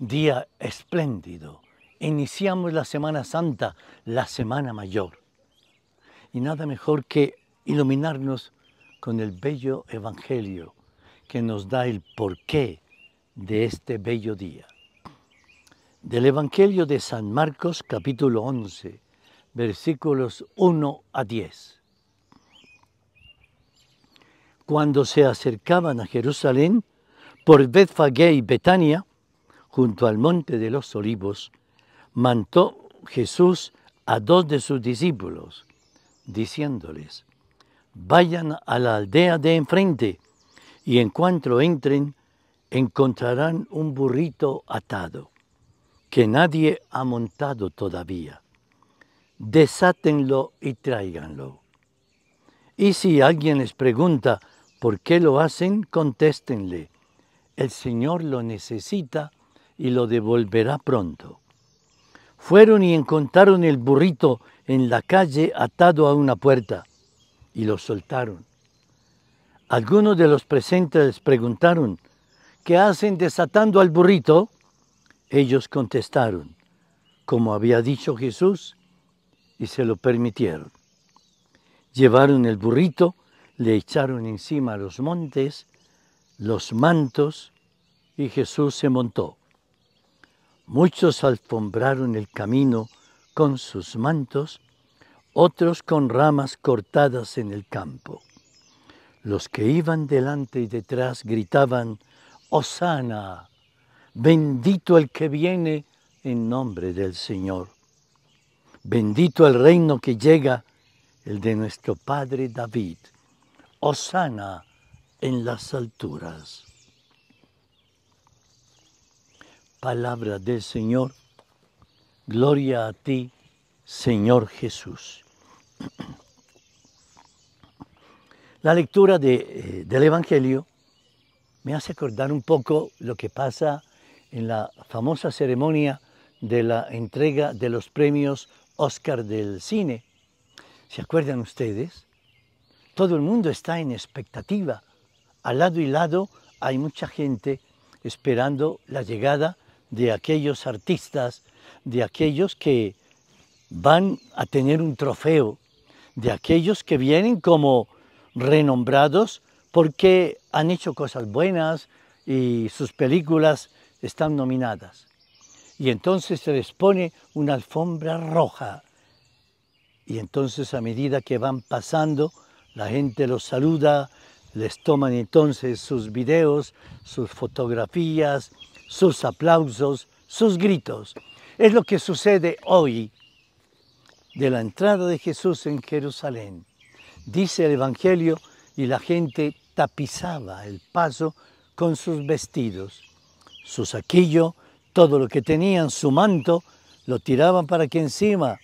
día espléndido. Iniciamos la Semana Santa, la Semana Mayor. Y nada mejor que iluminarnos con el bello Evangelio que nos da el porqué de este bello día. Del Evangelio de San Marcos capítulo 11, versículos 1 a 10. Cuando se acercaban a Jerusalén, por Betfagé y Betania, junto al monte de los olivos, mandó Jesús a dos de sus discípulos, diciéndoles, vayan a la aldea de enfrente, y en cuanto entren, encontrarán un burrito atado, que nadie ha montado todavía. Desátenlo y tráiganlo. Y si alguien les pregunta por qué lo hacen, contéstenle, el Señor lo necesita y lo devolverá pronto. Fueron y encontraron el burrito en la calle atado a una puerta y lo soltaron. Algunos de los presentes preguntaron, ¿qué hacen desatando al burrito? Ellos contestaron, como había dicho Jesús, y se lo permitieron. Llevaron el burrito, le echaron encima los montes, los mantos, y Jesús se montó. Muchos alfombraron el camino con sus mantos, otros con ramas cortadas en el campo. Los que iban delante y detrás gritaban, Osana, bendito el que viene en nombre del Señor. Bendito el reino que llega, el de nuestro Padre David. Osana en las alturas. palabra del Señor. Gloria a ti, Señor Jesús. La lectura eh, del Evangelio me hace acordar un poco lo que pasa en la famosa ceremonia de la entrega de los premios Oscar del cine. ¿Se acuerdan ustedes? Todo el mundo está en expectativa. Al lado y lado hay mucha gente esperando la llegada de aquellos artistas, de aquellos que van a tener un trofeo, de aquellos que vienen como renombrados porque han hecho cosas buenas y sus películas están nominadas. Y entonces se les pone una alfombra roja. Y entonces a medida que van pasando, la gente los saluda, les toman entonces sus videos, sus fotografías, sus aplausos, sus gritos. Es lo que sucede hoy de la entrada de Jesús en Jerusalén. Dice el Evangelio y la gente tapizaba el paso con sus vestidos, su saquillo, todo lo que tenían, su manto, lo tiraban para que encima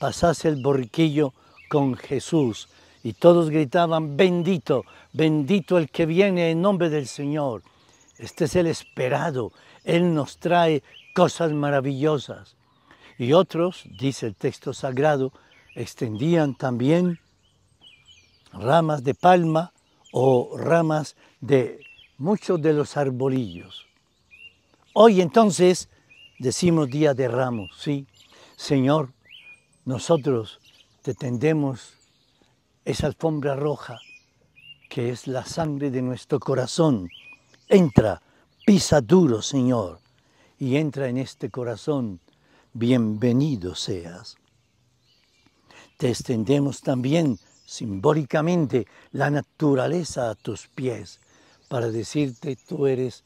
pasase el borriquillo con Jesús. Y todos gritaban, bendito, bendito el que viene en nombre del Señor. Este es el esperado. Él nos trae cosas maravillosas. Y otros, dice el texto sagrado, extendían también ramas de palma o ramas de muchos de los arbolillos. Hoy entonces decimos día de ramos, sí. Señor, nosotros te tendemos esa alfombra roja que es la sangre de nuestro corazón Entra, pisa duro, Señor, y entra en este corazón. Bienvenido seas. Te extendemos también simbólicamente la naturaleza a tus pies para decirte tú eres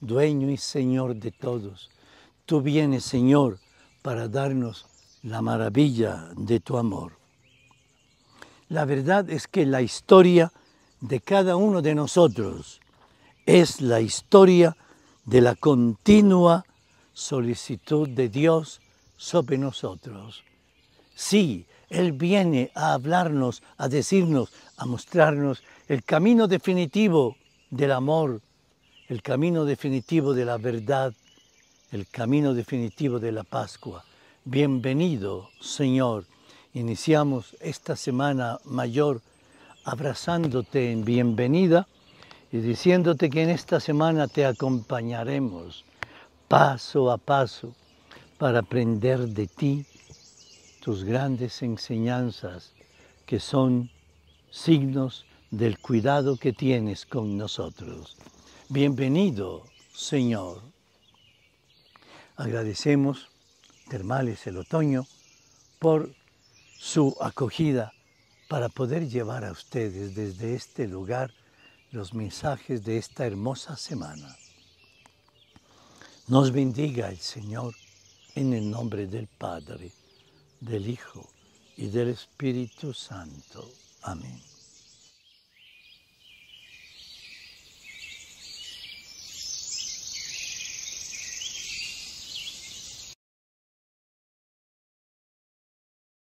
dueño y Señor de todos. Tú vienes, Señor, para darnos la maravilla de tu amor. La verdad es que la historia de cada uno de nosotros es la historia de la continua solicitud de Dios sobre nosotros. Sí, Él viene a hablarnos, a decirnos, a mostrarnos el camino definitivo del amor, el camino definitivo de la verdad, el camino definitivo de la Pascua. Bienvenido, Señor. Iniciamos esta semana mayor abrazándote en bienvenida y diciéndote que en esta semana te acompañaremos paso a paso para aprender de ti tus grandes enseñanzas que son signos del cuidado que tienes con nosotros. Bienvenido, Señor. Agradecemos, Termales el Otoño, por su acogida para poder llevar a ustedes desde este lugar los mensajes de esta hermosa semana. Nos bendiga el Señor en el nombre del Padre, del Hijo y del Espíritu Santo. Amén.